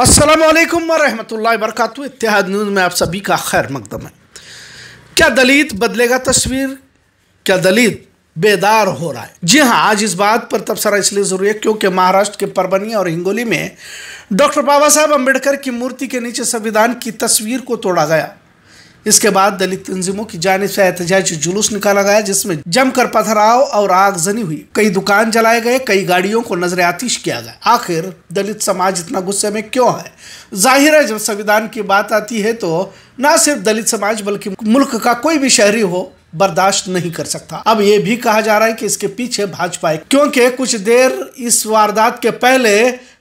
अस्सलाम वालेकुम वरहमतुल्लाहि वबरकातुहू इत्तेहाद न्यूज़ में आप सभी का खैर मकदम है क्या दलित बदलेगा तस्वीर क्या दलित बेदार हो रहा है जी हाँ आज इस बात पर तबसरा इसलिए ज़रूरी है क्योंकि महाराष्ट्र के परवनी और हिंगोली में डॉक्टर बाबा साहब अम्बेडकर की मूर्ति के नीचे संविधान की तस्वीर को तोड़ा गया इसके बाद दलित तंजीमों की जानब से एहतजाजी जुलूस निकाला गया जिसमें जमकर पथराव और आगजनी हुई कई दुकान जलाए गए कई गाड़ियों को नजर आतिश किया गया आखिर दलित समाज इतना गुस्से में क्यों है जाहिर है जब संविधान की बात आती है तो ना सिर्फ दलित समाज बल्कि मुल्क का कोई भी शहरी हो बर्दाश्त नहीं कर सकता अब ये भी कहा जा रहा है कि इसके पीछे भाजपा है क्योंकि कुछ देर इस वारदात के पहले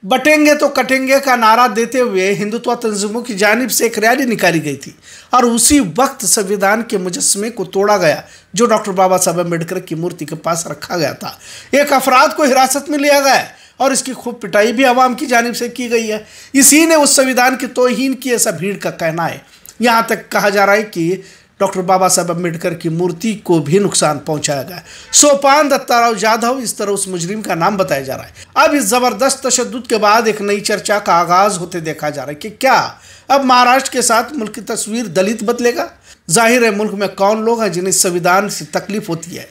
बटेंगे तो कटेंगे का नारा देते हुए हिंदुत्व तंजीमों की जानब से एक रैली निकाली गई थी और उसी वक्त संविधान के मुजस्मे को तोड़ा गया जो डॉक्टर बाबा साहब अम्बेडकर की मूर्ति के पास रखा गया था एक अफराद को हिरासत में लिया गया और इसकी खूब पिटाई भी आवाम की जानब से की गई है इसी ने उस संविधान की तोहन की ऐसा भीड़ का कहना है यहाँ तक कहा जा रहा है कि डॉक्टर बाबा साहब अम्बेडकर की मूर्ति को भी नुकसान पहुंचाया गया सोपान दत्ताराव यादव इस तरह उस मुजरिम का नाम बताया जा रहा है अब इस ज़बरदस्त तशद के बाद एक नई चर्चा का आगाज़ होते देखा जा रहा है कि क्या अब महाराष्ट्र के साथ मुल्क की तस्वीर दलित बदलेगा जाहिर है मुल्क में कौन लोग हैं जिन्हें संविधान से तकलीफ होती है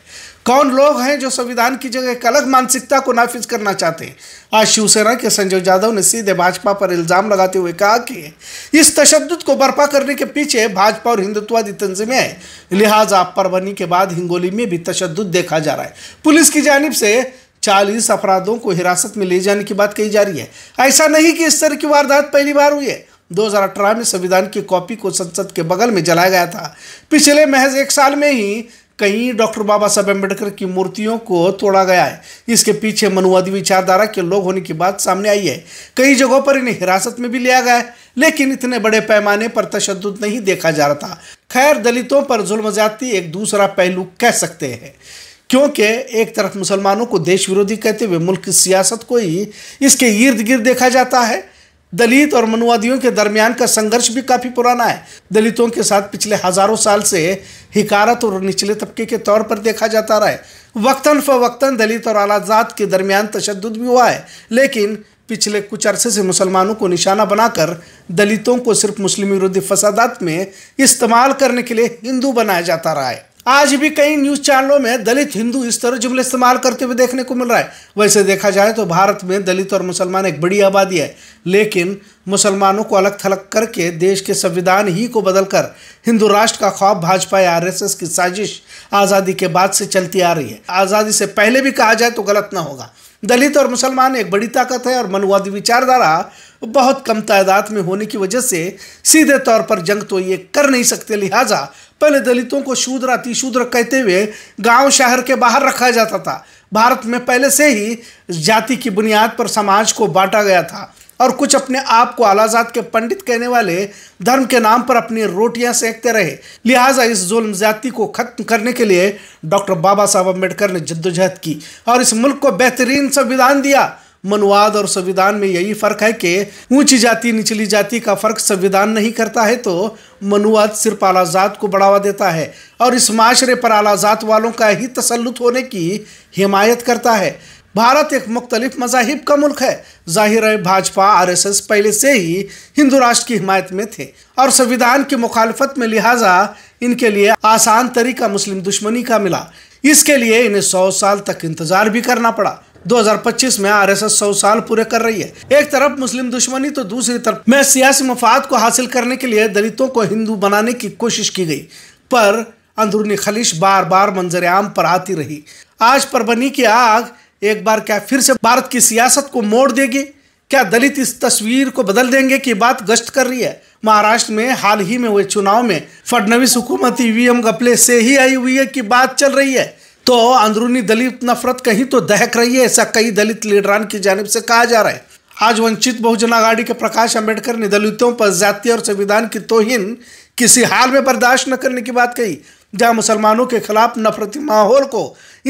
कौन लोग हैं जो संविधान की जगह एक अलग मानसिकता को नाफिज करना चाहते हैं आज शिवसेना के संजय यादव ने सीधे भाजपा पर इल्ज़ाम लगाते हुए कहा कि इस तशद को बर्पा करने के पीछे भाजपा और हिंदुत्ववादी तंजीमें हैं लिहाजा परवनी के बाद हिंगोली में भी तशद देखा जा रहा है पुलिस की जानब से चालीस अपराधों को हिरासत में ले जाने की बात कही जा रही है ऐसा नहीं कि इस तरह की वारदात पहली बार हुई है 2018 में संविधान की कॉपी को संसद के बगल में जलाया गया था पिछले महज एक साल में ही कहीं डॉक्टर बाबा साहब अम्बेडकर की मूर्तियों को तोड़ा गया है इसके पीछे मनुवादी विचारधारा के लोग होने की बात सामने आई है कई जगहों पर इन्हें हिरासत में भी लिया गया है लेकिन इतने बड़े पैमाने पर तशद नहीं देखा जा रहा था खैर दलितों पर जुल्म जाती एक दूसरा पहलू कह सकते हैं क्योंकि एक तरफ मुसलमानों को देश विरोधी कहते हुए मुल्क की सियासत को ही इसके इर्द गिर्द देखा जाता है दलित और मनुवादियों के दरमियान का संघर्ष भी काफ़ी पुराना है दलितों के साथ पिछले हजारों साल से हिकारत और निचले तबके के तौर पर देखा जाता रहा है वक्तन फवक्तन दलित और आलाजात के दरमियान तशद भी हुआ है लेकिन पिछले कुछ अरसे से मुसलमानों को निशाना बनाकर दलितों को सिर्फ मुस्लिम विरोधी फसादात में इस्तेमाल करने के लिए हिंदू बनाया जाता रहा है आज भी कई न्यूज़ चैनलों में दलित हिंदू इस तरह जुमले इस्तेमाल करते हुए देखने को मिल रहा है वैसे देखा जाए तो भारत में दलित और मुसलमान एक बड़ी आबादी है लेकिन मुसलमानों को अलग थलग करके देश के संविधान ही को बदलकर हिंदू राष्ट्र का ख्वाब भाजपा या आरएसएस की साजिश आज़ादी के बाद से चलती आ रही है आज़ादी से पहले भी कहा जाए तो गलत ना होगा दलित और मुसलमान एक बड़ी ताकत है और मनुवादी विचारधारा बहुत कम तादाद में होने की वजह से सीधे तौर पर जंग तो ये कर नहीं सकते लिहाजा पहले दलितों को शूद्र अतिशूद्र कहते हुए गांव शहर के बाहर रखा जाता था भारत में पहले से ही जाति की बुनियाद पर समाज को बांटा गया था और कुछ अपने आप को आलाजात के पंडित कहने वाले धर्म के नाम पर अपनी रोटियां सेकते रहे लिहाजा इस जुल्म जाति को खत्म करने के लिए डॉक्टर बाबा साहब अम्बेडकर ने जद्दोजहद की और इस मुल्क को बेहतरीन संविधान दिया मनुवाद और संविधान में यही फर्क है कि ऊंची जाति निचली जाति का फर्क संविधान नहीं करता है तो मनुवाद सिर्फ आलाजात को बढ़ावा देता है और इस माशरे पर आलाजात वालों का ही तसलुत होने की हिमायत करता है भारत एक मुख्तलिफ मजाहिब का मुल्क है जाहिर है भाजपा आरएसएस पहले से ही हिंदू राष्ट्र की हिमायत में थे और संविधान की मुखालफत में लिहाजा इनके लिए आसान तरीका मुस्लिम दुश्मनी का मिला इसके लिए इन्हें सौ साल तक इंतजार भी करना पड़ा 2025 में आरएसएस 100 साल पूरे कर रही है एक तरफ मुस्लिम दुश्मनी तो दूसरी तरफ में सियासी मफाद को हासिल करने के लिए दलितों को हिंदू बनाने की कोशिश की गई पर अंदरूनी खलिश बार बार मंजर आम पर आती रही आज पर बनी की आग एक बार क्या फिर से भारत की सियासत को मोड़ देगी क्या दलित इस तस्वीर को बदल देंगे की बात गश्त कर रही है महाराष्ट्र में हाल ही में हुए चुनाव में फडनवीस हुकूमत ईवीएम गपले से ही आई हुई है की बात चल रही है तो अंदरूनी दलित नफरत कहीं तो दहक रही है ऐसा कई दलित लीडरान की जानब से कहा जा रहा है आज वंचित बहुजन आघाड़ी के प्रकाश अम्बेडकर ने दलितों पर जाति और संविधान की तोहिन किसी हाल में बर्दाश्त न करने की बात कही जहां मुसलमानों के खिलाफ नफरती माहौल को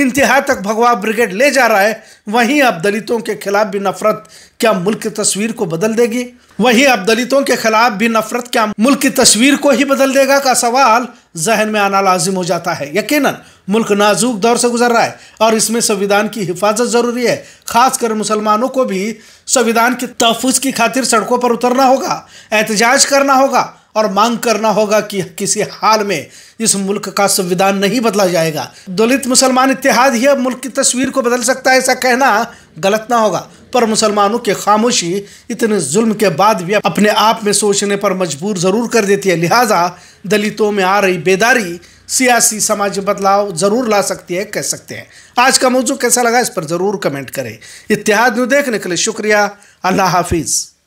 इंतहा तक भगवा ब्रिगेड ले जा रहा है वहीं अब दलितों के खिलाफ भी नफरत क्या मुल्क की तस्वीर को बदल देगी वहीं अब दलितों के खिलाफ भी नफरत क्या मुल्क की तस्वीर को ही बदल देगा का सवाल जहन में आना लाजिम हो जाता है यकीनन मुल्क नाजुक दौर से गुजर रहा है और इसमें संविधान की हिफाजत ज़रूरी है खासकर मुसलमानों को भी संविधान के तहफ़ की खातिर सड़कों पर उतरना होगा एहतजाज करना होगा और मांग करना होगा कि किसी हाल में इस मुल्क का संविधान नहीं बदला जाएगा दलित मुसलमान इतिहाद ही अब मुल्क की तस्वीर को बदल सकता है ऐसा कहना गलत ना होगा पर मुसलमानों की खामोशी इतने जुल्म के बाद भी अपने आप में सोचने पर मजबूर ज़रूर कर देती है लिहाजा दलितों में आ रही बेदारी सियासी समाज बदलाव जरूर ला सकती है कह सकते हैं आज का मौजूद कैसा लगा इस पर ज़रूर कमेंट करें इतिहाद में देखने के लिए शुक्रिया अल्लाह हाफिज़